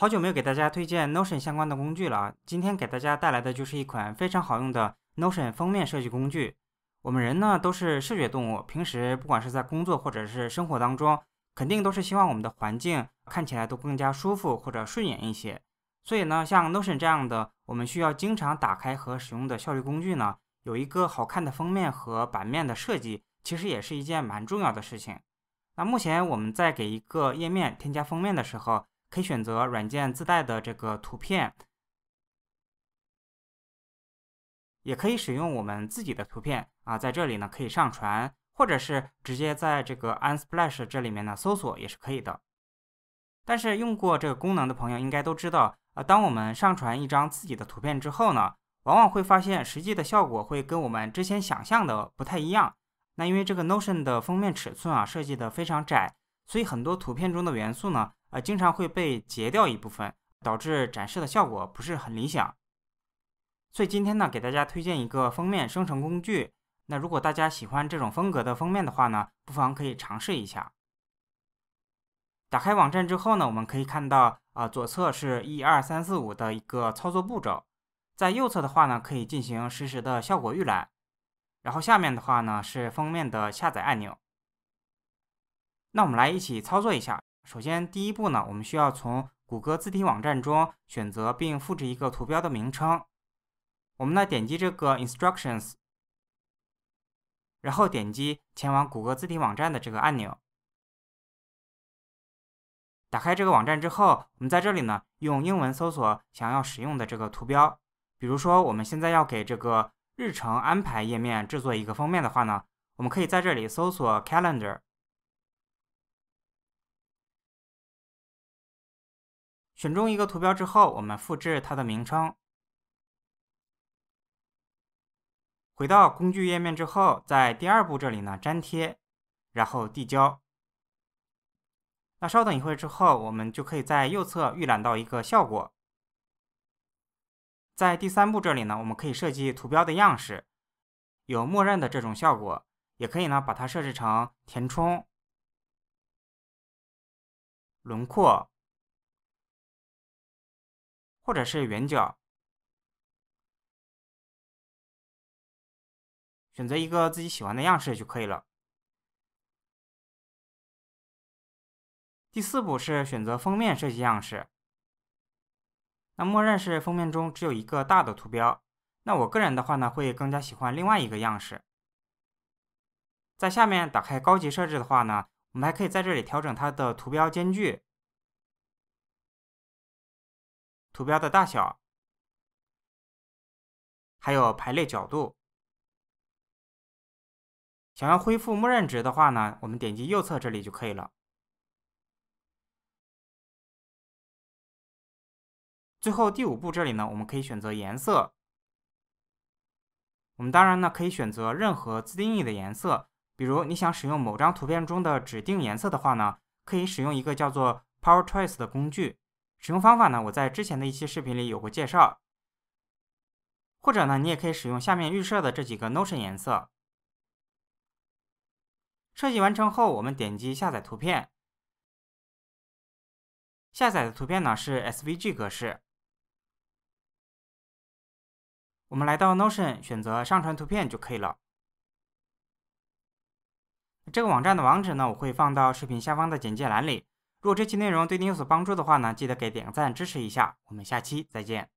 好久没有给大家推荐 Notion 相关的工具了，今天给大家带来的就是一款非常好用的 Notion 封面设计工具。我们人呢都是视觉动物，平时不管是在工作或者是生活当中，肯定都是希望我们的环境看起来都更加舒服或者顺眼一些。所以呢，像 Notion 这样的我们需要经常打开和使用的效率工具呢，有一个好看的封面和版面的设计，其实也是一件蛮重要的事情。那目前我们在给一个页面添加封面的时候，可以选择软件自带的这个图片，也可以使用我们自己的图片啊，在这里呢可以上传，或者是直接在这个 Unsplash 这里面呢搜索也是可以的。但是用过这个功能的朋友应该都知道啊，当我们上传一张自己的图片之后呢，往往会发现实际的效果会跟我们之前想象的不太一样。那因为这个 Notion 的封面尺寸啊设计的非常窄，所以很多图片中的元素呢。呃，经常会被截掉一部分，导致展示的效果不是很理想。所以今天呢，给大家推荐一个封面生成工具。那如果大家喜欢这种风格的封面的话呢，不妨可以尝试一下。打开网站之后呢，我们可以看到，呃，左侧是一二三四五的一个操作步骤，在右侧的话呢，可以进行实时的效果预览，然后下面的话呢是封面的下载按钮。那我们来一起操作一下。首先，第一步呢，我们需要从谷歌字体网站中选择并复制一个图标的名称。我们呢点击这个 Instructions，然后点击前往谷歌字体网站的这个按钮。打开这个网站之后，我们在这里呢用英文搜索想要使用的这个图标。比如说，我们现在要给这个日程安排页面制作一个封面的话呢，我们可以在这里搜索 Calendar。选中一个图标之后，我们复制它的名称。回到工具页面之后，在第二步这里呢粘贴，然后递交。那稍等一会儿之后，我们就可以在右侧预览到一个效果。在第三步这里呢，我们可以设计图标的样式，有默认的这种效果，也可以呢把它设置成填充、轮廓。或者是圆角，选择一个自己喜欢的样式就可以了。第四步是选择封面设计样式，那默认是封面中只有一个大的图标，那我个人的话呢，会更加喜欢另外一个样式。在下面打开高级设置的话呢，我们还可以在这里调整它的图标间距。图标的大小，还有排列角度。想要恢复默认值的话呢，我们点击右侧这里就可以了。最后第五步这里呢，我们可以选择颜色。我们当然呢可以选择任何自定义的颜色，比如你想使用某张图片中的指定颜色的话呢，可以使用一个叫做 p o w e r c h o i c e 的工具。使用方法呢？我在之前的一期视频里有过介绍，或者呢，你也可以使用下面预设的这几个 Notion 颜色。设计完成后，我们点击下载图片，下载的图片呢是 SVG 格式。我们来到 Notion，选择上传图片就可以了。这个网站的网址呢，我会放到视频下方的简介栏里。如果这期内容对你有所帮助的话呢，记得给点个赞支持一下，我们下期再见。